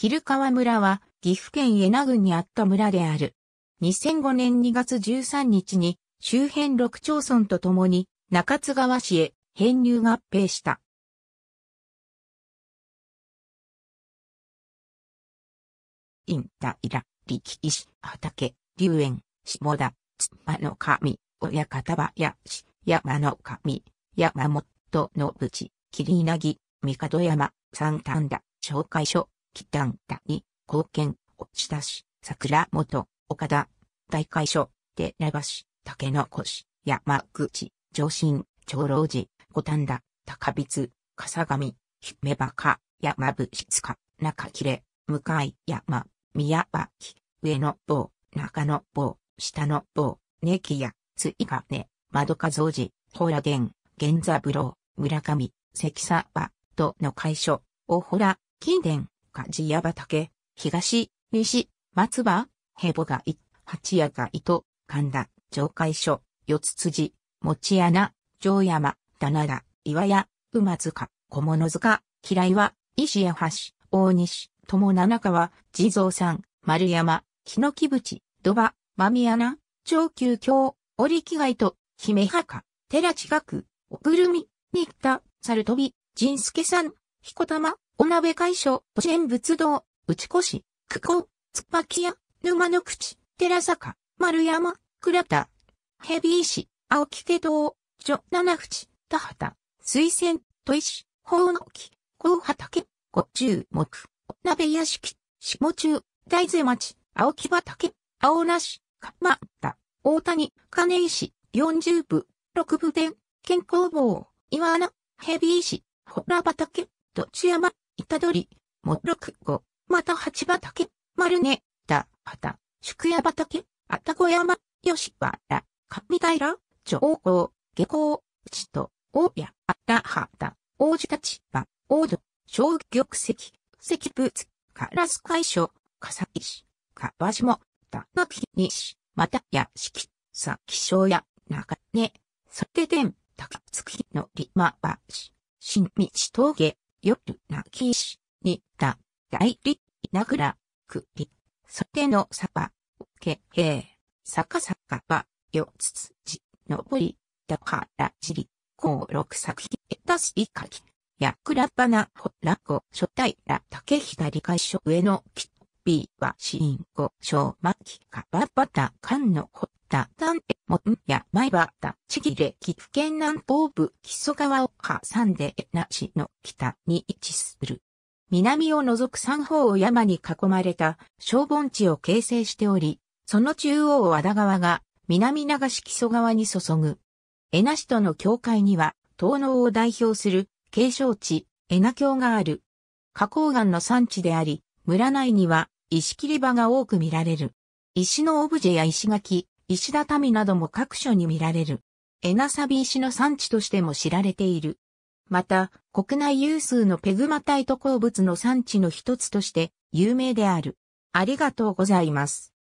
昼川村は岐阜県恵那郡にあった村である。2005年2月13日に周辺6町村と共に中津川市へ編入合併した。インタイラ、力石、畑、龍園、下田、妻の神、親方林、山の神、山本、野淵、霧なぎ、帝山、三反田、紹介書。北田に貢献をしたし、桜本、岡田、大会所、寺橋、竹の越、山口、上新、長老寺、五反田、高筆、笠上、姫馬鹿、山伏塚、中切、向井山、宮脇、上野坊、中野坊、下野坊、根木屋、津井金、窓か造寺、ほら殿、源三郎、村上、関沢、との会所、大ほら、金殿、か、冶屋畑、東、西、松葉、へぼがい、八谷が糸、神田、上海所、四つ辻、持穴、城山、棚田、岩屋、馬塚、小物塚、嫌いは、石屋橋、大西、友七川、地蔵山、丸山、木の木淵、土場、間宮穴、長久京、織木貝と、姫墓、寺近く、おくるみ、新田、猿飛び、仁助さん、彦玉、お鍋会所、都市園仏堂、内越、久高、つっぱき屋、沼の口、寺坂、丸山、倉田、ヘビー市、青木手堂、女七淵、田畑、水仙、砥石、宝の木、高畑、五十木、鍋屋敷、下中、大瀬町、青木畑、青梨、かまった、大谷、金石、四十部、六部店、健康坊、岩穴、ヘビー市、ほら畑、土地山、いたどり、もろくご、また八畑、丸ね、た、はた、宿屋畑、あたご山、吉原、上平、上皇、下うちと、おや、あたはた、王子たちば、王土、小玉石、石仏、カラスせ所、ぶ、つ、かばしも、たのきにし、またやしき、さきしょうや、なかね、さててん、たかつきのりまばし、しんみちとげ、よるなきし、にた、大り、なくら、くり、そてのさば、けへさかさかば、よつつじ、のぼり、だからじり、こうろくさき、えたすいかき、やくらばな、ほらこ、しょたいら、たけひだりかしょうえのき、びはしんご、しょうまき、かばばた、かんのほった、たんえもんやまいばた、ちぎれ、岐阜県南東部、木曽川を挟んで、えなしの北に位置する。南を除く三方を山に囲まれた小盆地を形成しており、その中央を和田川が南流し木曽川に注ぐ。江なしとの境界には、東能を代表する景勝地、江那峡がある。花崗岩の産地であり、村内には石切り場が多く見られる。石のオブジェや石垣、石畳なども各所に見られる。エナサビ石の産地としても知られている。また、国内有数のペグマタイト鉱物の産地の一つとして有名である。ありがとうございます。